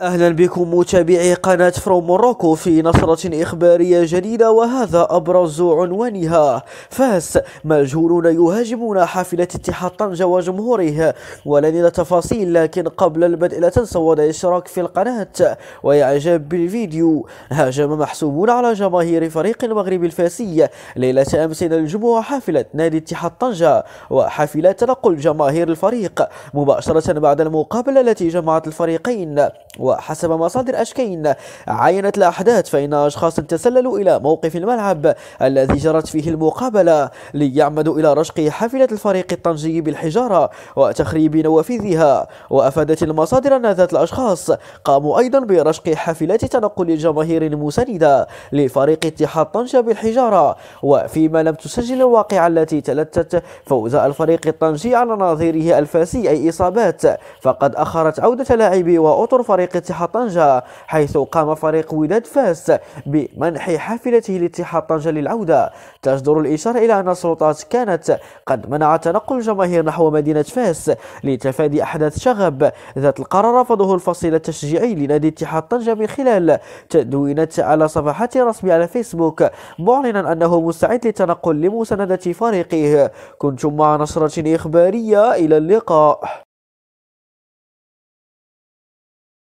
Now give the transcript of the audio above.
أهلا بكم متابعي قناة فروم موروكو في نشرة إخبارية جديدة وهذا أبرز عنوانها فاس مجهولون يهاجمون حافلة اتحاد طنجة وجمهوره ولدينا تفاصيل لكن قبل البدء لا تنسوا وضع الاشتراك في القناة وإعجاب بالفيديو هاجم محسوبون على جماهير فريق المغرب الفاسي ليلة أمس الجمعة حافلة نادي اتحاد طنجة وحافلة تنقل جماهير الفريق مباشرة بعد المقابلة التي جمعت الفريقين وحسب مصادر أشكين عينت الأحداث فإن أشخاصا تسللوا إلى موقف الملعب الذي جرت فيه المقابلة ليعمدوا إلى رشق حافلة الفريق الطنجي بالحجارة وتخريب نوافذها وأفادت المصادر أن ذات الأشخاص قاموا أيضا برشق حافلات تنقل الجماهير المساندة لفريق اتحاد طنجة بالحجارة وفيما لم تسجل الواقعة التي تلتت فوز الفريق الطنجي على نظيره الفاسي أي إصابات فقد أخرت عودة لاعبي وأطر فريق مملكة طنجة حيث قام فريق وداد فاس بمنح حافلته لاتحاد طنجة للعودة تجدر الإشارة إلى أن السلطات كانت قد منعت تنقل الجماهير نحو مدينة فاس لتفادي أحداث شغب ذات القرار رفضه الفصيل التشجيعي لنادي اتحاد طنجة من خلال تدوينة على صفحات رسميه على فيسبوك معلنا أنه مستعد للتنقل لمساندة فريقه كنتم مع نشرة إخبارية إلى اللقاء